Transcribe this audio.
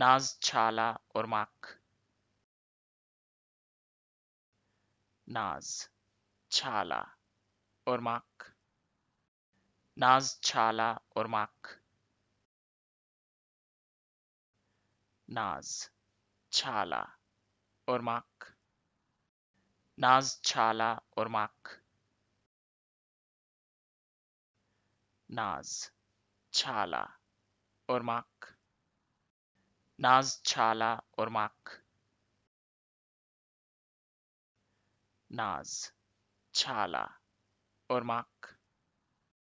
नाज छाला और माक नाज छाला और माक नाज छाला और माक नाज छाला और माक नाज छाला और माक नाज छाला और माक नाज छाला और माक नाज छाला और माक